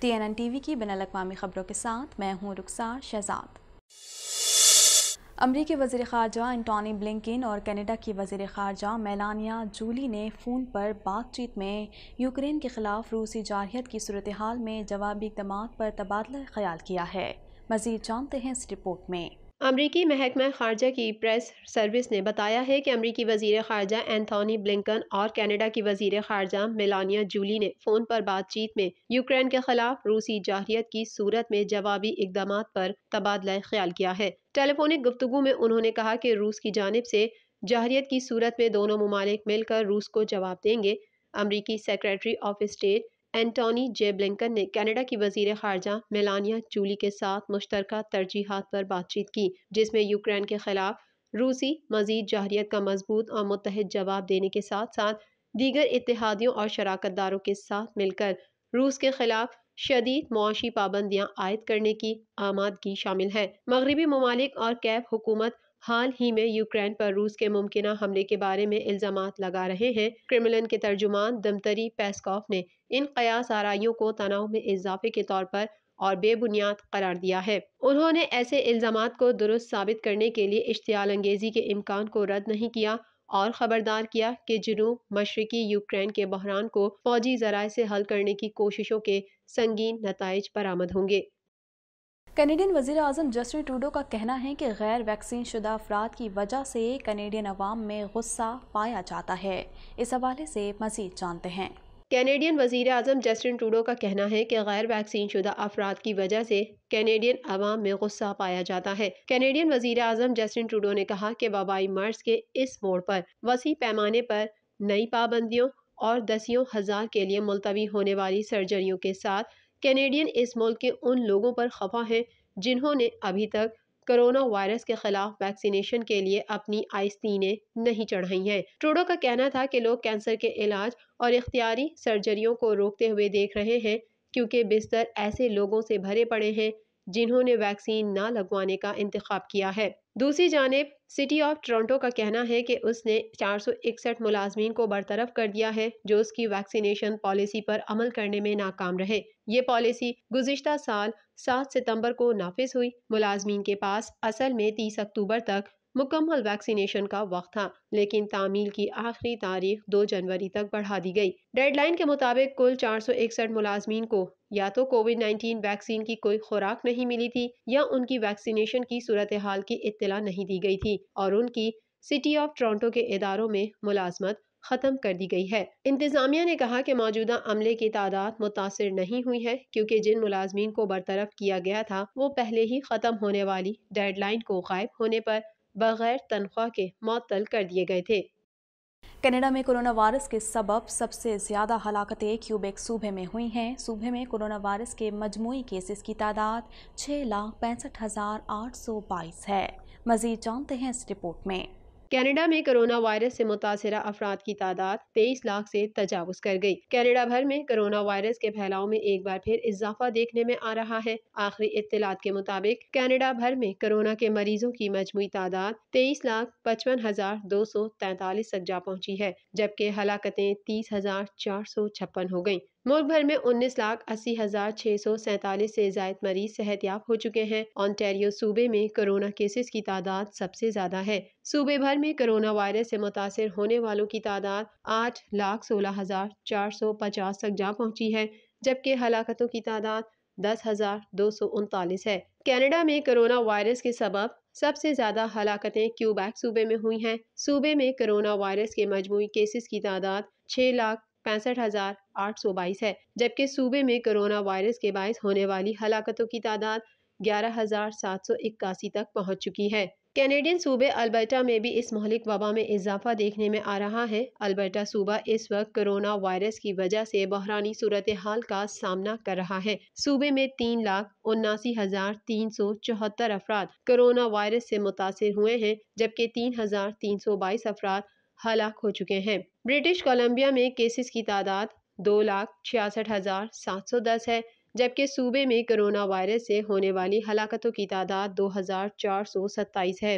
T N N T V की बैन अवी खबरों के साथ मैं हूँ रुखसार शहजाद अमरीकी वजीर खारजा एंटोनी ब्लिंकिन और कनाडा की वजीर खारजा मेलानिया जूली ने फ़ोन पर बातचीत में यूक्रेन के ख़िलाफ़ रूसी जारहियत की सूरत हाल में जवाबी इकदाम पर तबादला ख्याल किया है मज़ीद जानते हैं इस रिपोर्ट में अमरीकी महकमा खारजा की प्रेस सर्विस ने बताया है कि अमरीकी वजीर खारजा एंथोनी ब्लिंकन और कनाडा की वजीर खारजा मेलानिया जूली ने फ़ोन पर बातचीत में यूक्रेन के खिलाफ रूसी जाहरीत की सूरत में जवाबी इकदाम पर तबादला ख्याल किया है टेलीफोनिक गुफ्तु में उन्होंने कहा कि रूस की जानब से जाहरीत की सूरत में दोनों ममालिक मिलकर रूस को जवाब देंगे अमरीकी secretary of state Antony J Blinken ने कनाडा की वजीर खारजा मेलानिया चूली के साथ मुश्तर तरजीहत पर बातचीत की जिसमें यूक्रेन के खिलाफ रूसी मजीद जहरीत का मजबूत और मुतहद जवाब देने के साथ साथ दीगर इतिहादियों और शराकत दारों के साथ मिलकर रूस के खिलाफ शदीद मुआशी पाबंदियाँ आयद करने की आमादगी शामिल है मगरबी ममालिक और कैफ हुकूमत हाल ही में यूक्रेन पर रूस के मुमकिन हमले के बारे में इल्ज़ाम लगा रहे हैं क्रेमलिन के तर्जुमान दमतरी पेस्कॉफ ने इन कयास आरइयों को तनाव में इजाफे के तौर पर और बेबुनियाद करार दिया है उन्होंने ऐसे इल्ज़ाम को दुरुस्त साबित करने के लिए इश्तियाल अंगेज़ी के इम्कान को रद्द नहीं किया और खबरदार किया कि जुनूब मशरकी यूक्रेन के बहरान को फौजी जराये से हल करने की कोशिशों के संगीन नतज बरामद होंगे कैनेडियन वजीर अजम जस्टिन टूडो का कहना है कि गैर वैक्सीन शुदा अफराद की वजह से कैनेडियन अवाम में गुस्सा पाया जाता है इस हवाले से मजीद जानते हैं कैनेडियन वजीर अजम जस्टिन टूडो का कहना है कि गैर वैक्सीन शुदा अफराद की वजह से कैनेडियन अवाम में गुस्सा पाया जाता है कैनेडियन वजीर अजम जस्टिन टूडो ने कहा कि वबाई मर्ज के इस मोड़ पर वसी पैमाने पर नई पाबंदियों और दसियों हज़ार के लिए मुलतवी होने वाली सर्जरियों के साथ कैनेडियन इस मुल्क के उन लोगों पर खफा हैं जिन्होंने अभी तक कोरोना वायरस के खिलाफ वैक्सीनेशन के लिए अपनी आइस्तीने नहीं चढ़ाई हैं ट्रूडो का कहना था कि लोग कैंसर के इलाज और इख्तियारी सर्जरियों को रोकते हुए देख रहे हैं क्योंकि बिस्तर ऐसे लोगों से भरे पड़े हैं जिन्होंने वैक्सीन ना लगवाने का इंतख्या किया है दूसरी जानब सिटी ऑफ टोरंटो का कहना है कि उसने चार मुलाजमीन को बरतरफ कर दिया है जो उसकी वैक्सीनेशन पॉलिसी पर अमल करने में नाकाम रहे ये पॉलिसी गुजशत साल सात सितम्बर को नाफिज हुई मुलाजमीन के पास असल में तीस अक्टूबर तक मुकम्मल वैक्सीनेशन का वक्त था लेकिन तामील की आखिरी तारीख दो जनवरी तक बढ़ा दी गई डेडलाइन के मुताबिक कुल चार सौ इकसठ मुलाजमीन को या तो कोविड 19 वैक्सीन की कोई खुराक नहीं मिली थी या उनकी वैक्सीनेशन की सूरत हाल की इतला नहीं दी गई थी और उनकी सिटी ऑफ टोरंटो के इदारों में मुलाजमत खत्म कर दी गई है इंतजामिया ने कहा कि मौजूदा अमले की तादाद मुतासर नहीं हुई है क्योंकि जिन मुलाजमीन को बरतरफ किया गया था वो पहले ही खत्म होने वाली डेडलाइन को गायब होने पर बगैर तनख्वाह के मअतल कर दिए गए थे कनाडा में कोरोना वायरस के सबब सबसे ज़्यादा हलाकतें क्यूबेक सूबे में हुई हैं सूबे में कोरोना वायरस के मजमू केसेस की तादाद छः लाख पैंसठ हज़ार आठ सौ बाईस है मज़ीद जानते हैं इस रिपोर्ट में कनाडा में कोरोना वायरस से मुतासर अफराद की तादाद तेईस लाख से तजावज कर गई कनाडा भर में कोरोना वायरस के फैलाव में एक बार फिर इजाफा देखने में आ रहा है आखिरी इतलात के मुताबिक कनाडा भर में कोरोना के मरीजों की मजमू तादाद तेईस लाख पचपन हजार दो सौ तैतालीस तक जा पहुँची है जबकि हलाकतें तीस हजार चार सौ छप्पन हो गयी मुल्क भर में उन्नीस लाख अस्सी हजार छह सौ सैंतालीस से जायद मरीज सेहतियाब हो चुके हैं ऑनटेरियो सूबे में कोरोना केसेस की तादाद सबसे ज्यादा है सूबे भर में कोरोना वायरस से मुतासर होने वालों की तादाद आठ लाख सोलह हजार चार सौ पचास तक जा पहुंची है जबकि हलाकतों की तादाद दस हजार दो सौ उनतालीस है कैनेडा में कोरोना वायरस के सबब सबसे ज्यादा हलाकतें क्यूबैक सूबे में हुई हैं सूबे में कोरोना वायरस के मजमू केसेस की तादाद छह लाख पैंसठ हज़ार आठ सौ बाईस है जबकि सूबे में कोरोना वायरस के बायस होने वाली हलाकतों की तादाद ग्यारह हज़ार सात सौ इक्यासी तक पहुँच चुकी है कैनेडियन सूबे अल्बर्टा में भी इस महलिक वबा में इजाफा देखने में आ रहा है अल्बर्टा सूबा इस वक्त कोरोना वायरस की वजह से बहरानी सूरत हाल का सामना कर रहा है सूबे में तीन लाख उन्नासी हजार तीन सौ चौहत्तर अफराद कोरोना वायरस से मुतासर हुए हैं जबकि तीन हजार तीन सौ बाईस अफराद हलाक हो चुके हैं ब्रिटिश कोलंबिया में केसेस की तादाद दो लाख छियासठ हज़ार सात सौ दस है जबकि सूबे में कोरोना वायरस से होने वाली हलाकतों की तादाद दो हज़ार चार सौ सत्ताईस है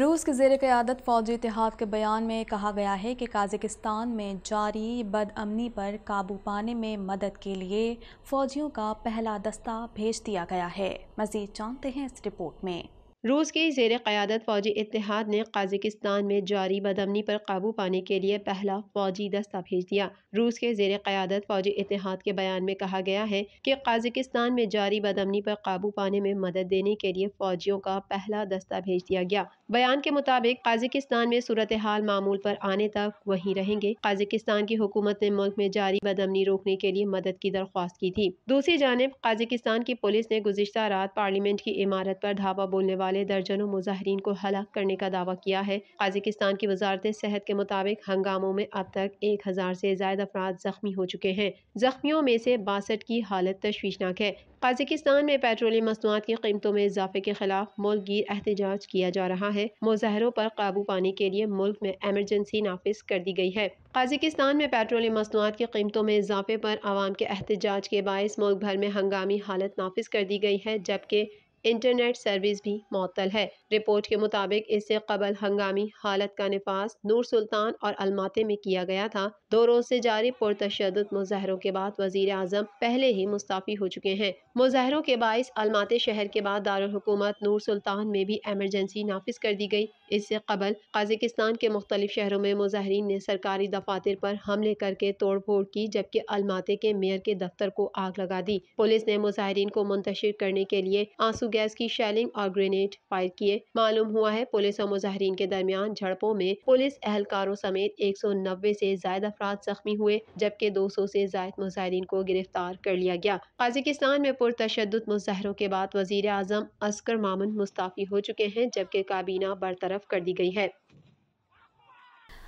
रूस के जेर क़्यादत फ़ौजी इतिहाद के बयान में कहा गया है कि काज़िकिस्तान में जारी बदअमनी पर काबू पाने में मदद के लिए फ़ौजियों का पहला दस्ता भेज दिया गया है मज़ीद जानते हैं इस रिपोर्ट में रूस की जेर क़्यादत फ़ौजी इतिहाद ने काजिकिस्तान में जारी बदमनी पर काबू पाने के लिए पहला फ़ौजी दस्ता भेज दिया रूस के जेर क़्यादत फ़ौजी इतिहाद के बयान में कहा गया है कि काजिकस्तान में जारी बदमनी पर काबू पाने में मदद देने के लिए फ़ौजियों का पहला दस्ता भेज दिया गया बयान के मुताबिक काजिकस्तान में सूरत हाल मामूल पर आने तक वहीं रहेंगे काजिकस्तान की हुकूमत ने मुल्क में जारी बदमनी रोकने के लिए मदद की दरख्वास्त की थी दूसरी जानब काजिकिस्तान की पुलिस ने गुजशत रात पार्लियामेंट की इमारत पर धावा बोलने वाले वाले दर्जनों मुजाहरीन को हलाक करने का दावा किया है काजिकिस्तान की वजारत सेहत के मुताबिक हंगामों में अब तक एक हज़ार से ज्यादा अफराद जख्मी हो चुके हैं जख्मियों में से बासठ की हालत तशवीशनाक है काजिकिस्तान में पेट्रोलियम मसनूआत की कीमतों में इजाफे के खिलाफ गिर एहतजाज किया जा रहा है मुजाहरों पर काबू पाने के लिए मुल्क में एमरजेंसी नाफिज कर दी गई है काजिकिस्तान में पेट्रोलियम मसनूआत की कीमतों में इजाफे पर आवाम के एहतजाज के बायस मुल्क भर में हंगामी हालत नाफिज कर दी गई है जबकि इंटरनेट सर्विस भी मअतल है रिपोर्ट के मुताबिक इससे कबल हंगामी हालत का नफाज नूर सुल्तान और अलमाते में किया गया था दो रोज ऐसी जारी पुरतशद मुजाहरों के बाद वजीर अजम पहले ही मुस्ताफ़ी हो चुके हैं मुजाहरों के बायस अलमाते शहर के बाद दारकूमत नूर सुल्तान में भी एमरजेंसी नाफिज कर दी गयी इससे कबल काजिकिस्तान के मुख्तलिफ शहरों में मुजाहरीन ने सरकारी दफातर पर हमले करके तोड़ फोड़ की जबकि अलमाते के मेयर के दफ्तर को आग लगा दी पुलिस ने मुजाहरीन को मुंतशिर करने के लिए आंसू आंसू तो गैस की शेलिंग और ग्रेनेड फायर किए मालूम हुआ है पुलिस और मुजाहरीन के दरमियान झड़पों में पुलिस एहलकारों समेत एक सौ नब्बे ऐसी जायद अफराद जख्मी हुए जबकि दो सौ ऐसी जायद मुजाहरीन को गिरफ्तार कर लिया गया काजिकिस्तान में पुरतशद मुजाहरों के बाद वजीर अजम असकर मामन मुस्ताफी हो चुके हैं जबकि काबीना बरतरफ कर दी गई है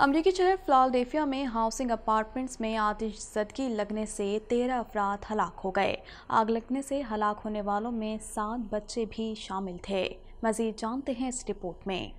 अमरीकी शहर फ्लॉलडेफिया में हाउसिंग अपार्टमेंट्स में जदगी लगने से तेरह अफराद हलाक हो गए आग लगने से हलाक होने वालों में सात बच्चे भी शामिल थे मजीद जानते हैं इस रिपोर्ट में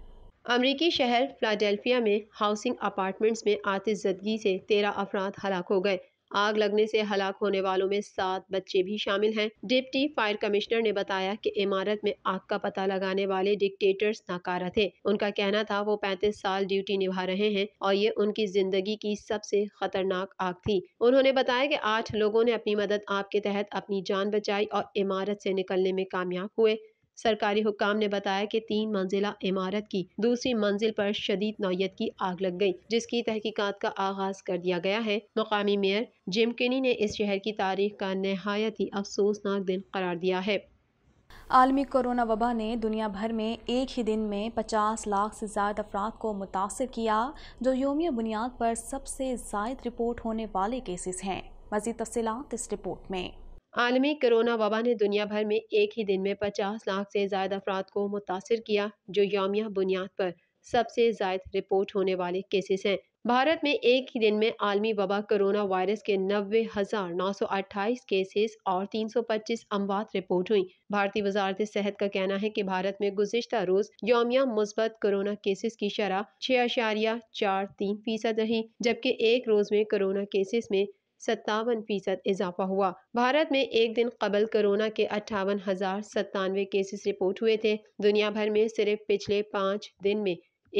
अमरीकी शहर फ्लाडेल्फिया में हाउसिंग अपार्टमेंट्स में जदगी से तेरह अफराद हलाक हो गए आग लगने से हलाक होने वालों में सात बच्चे भी शामिल हैं डिप्टी फायर कमिश्नर ने बताया कि इमारत में आग का पता लगाने वाले डिक्टेटर्स नाकारा थे उनका कहना था वो पैंतीस साल ड्यूटी निभा रहे हैं और ये उनकी जिंदगी की सबसे खतरनाक आग थी उन्होंने बताया की आठ लोगों ने अपनी मदद आग के तहत अपनी जान बचाई और इमारत से निकलने में कामयाब हुए सरकारी हुकाम ने बताया कि तीन मंजिला इमारत की दूसरी मंजिल पर शदीद नौयत की आग लग गई जिसकी तहकीकात का आगाज कर दिया गया है मकामी मेयर जिम किनी ने इस शहर की तारीख का नहायत ही अफसोसनाक दिन करार दिया है आलमी कोरोना वबा ने दुनिया भर में एक ही दिन में 50 लाख से ज्यादा अफराद को मुतासर किया जो योमिया बुनियाद पर सबसे ज़ायद रिपोर्ट होने वाले केसेस हैं मज़ीद तफसलत इस रिपोर्ट में आलमी कोरोना वबा ने दुनिया भर में एक ही दिन में 50 लाख से ज्यादा अफराद को मुतासर किया जो योमिया बुनियाद पर सबसे ज्यादा रिपोर्ट होने वाले केसेस हैं भारत में एक ही दिन में आलमी वबा कोरोना वायरस के नब्बे हजार नौ सौ अट्ठाईस केसेस और तीन सौ पच्चीस अमवात रिपोर्ट हुई भारतीय वजारत सेहत का कहना है कि भारत में गुजशत रोज योमिया मुस्बत कोरोना केसेस की शरह छह अशारिया चार तीन फीसद रही जबकि एक रोज में कोरोना केसेस में सत्तावन फीसद इजाफा हुआ भारत में एक दिन कबल कोरोना के अट्ठावन हज़ार सत्तानवे केसेस रिपोर्ट हुए थे दुनिया भर में सिर्फ पिछले पाँच दिन में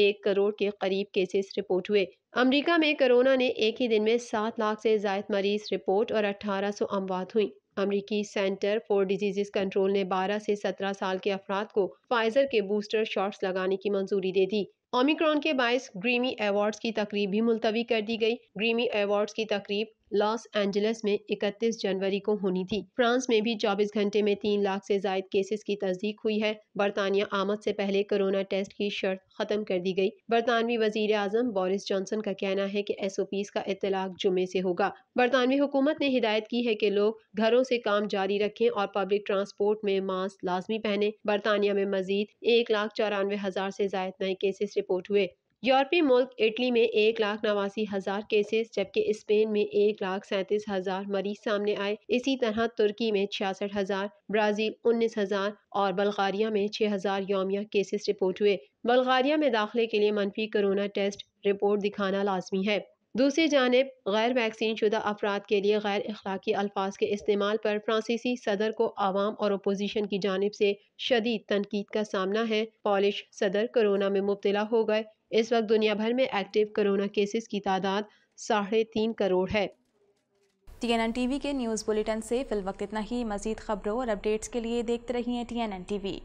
एक करोड़ के करीब केसेस रिपोर्ट हुए अमेरिका में कोरोना ने एक ही दिन में सात लाख से जायद मरीज रिपोर्ट और अठारह सौ अमवात हुई अमरीकी सेंटर फॉर डिजीज कंट्रोल ने 12 से 17 साल के अफराद को फाइजर के बूस्टर शॉट्स लगाने की मंजूरी दे दी ओमिक्रॉन के बायस ग्रीमी अवार्ड्स की तकरीब भी मुलतवी कर दी गई ग्रीमी अवार्ड्स की तकरीब लॉस एंजलिस में 31 जनवरी को होनी थी फ्रांस में भी 24 घंटे में तीन लाख से जायद केसेस की तस्दीक हुई है बरतानिया आमद से पहले कोरोना टेस्ट की शर्त खत्म कर दी गई बरतानवी वजीर आजम बोरिस जॉनसन का कहना है कि एस ओ का इतलाक जुमे से होगा बरतानवी हुकूमत ने हिदायत की है कि लोग घरों से काम जारी रखें और पब्लिक ट्रांसपोर्ट में मास्क लाजमी पहने बरतानिया में मजीद एक लाख चौरानवे हजार से जायद नए केसेस रिपोर्ट हुए यूरोपीय मुल्क इटली में एक लाख नवासी हज़ार केसेस जबकि स्पेन में एक लाख सैंतीस हज़ार मरीज सामने आए इसी तरह तुर्की में छियासठ हज़ार ब्राज़ील उन्नीस हज़ार और बल्गारिया में छः हज़ार योमिया केसेस रिपोर्ट हुए बल्गारिया में दाखिले के लिए मनफी कोरोना टेस्ट रिपोर्ट दिखाना लाजमी है दूसरी जानब गैर वैक्सीन शुदा अफराद के लिए गैर अखलाकी अल्फाज के इस्तेमाल पर फ्रांसीसी सदर को आवाम और अपोजिशन की जानब से शदीद तनकीद का सामना है पॉलिश सदर कोरोना में मुबतला हो गए इस वक्त दुनिया भर में एक्टिव कोरोना केसेस की तादाद साढ़े तीन करोड़ है T N N T V के न्यूज़ बुलेटिन से वक्त इतना ही मजीद खबरों और अपडेट्स के लिए देखते रहिए T N N T we